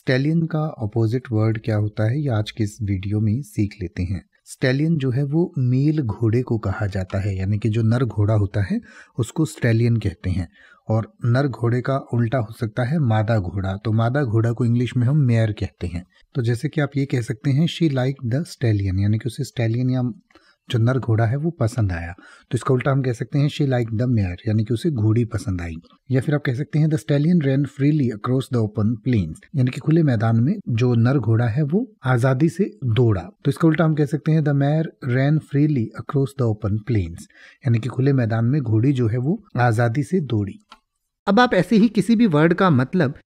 stallion का opposite word क्या होता है ये आज के इस वीडियो में सीख लेते हैं स्टेलियन जो है वो मेल घोड़े को कहा जाता है यानी कि जो नर घोड़ा होता है उसको स्टेलियन कहते हैं और नर घोड़े का उल्टा हो सकता है मादा घोड़ा तो मादा घोड़ा को इंग्लिश में हम मेयर कहते हैं तो जैसे कि आप ये कह सकते हैं शी लाइक द स्टेलियन यानी कि उसे स्टेलियन या जो नर घोड़ा है वो पसंद आया तो इसका उल्टा हम कह सकते हैं शी लाइक द मेयर यानी कि उसे घोड़ी पसंद आई या फिर आप कह सकते हैं the stallion ran freely across the open plain यानी कि खुले मैदान में जो नर घोड़ा है वो आजादी से दौड़ा तो इसका उल्टा हम कह सकते हैं the mare ran freely across the open plain यानी कि खुले मैदान में घोड़ी जो है वो आजादी से दौड़ी अब आप ऐसे ही किसी भी वर्ड का मतलब